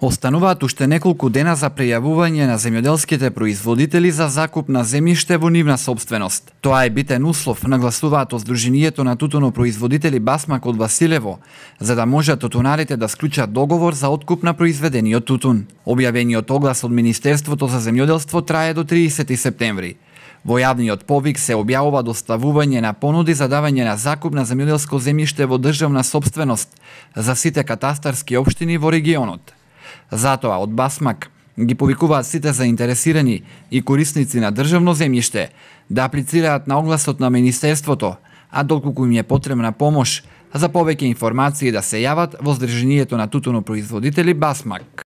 Остануваат уште неколку дена за пријавување на земјоделските производители за закуп на земјиште во нивна собственост. Тоа е битен услов, нагласуваат од на на производители Басмак од Василево, за да можат тутунарите да склучат договор за откуп на произведениот тутун. Објавениот оглас од Министерството за земјоделство трае до 30 септември. Во јавниот повик се објавува доставување на понуди за давање на закуп на земјоделско земјиште во државна собственост за сите катастарски општини во регионот. Затоа од Басмак ги повикуваат сите заинтересирани и корисници на државно земјиште да аплицираат на огласот на Министерството, а доколку им е потребна помош, за повеќе информации да се јават во Сдруженијето на тутуно производители Басмак.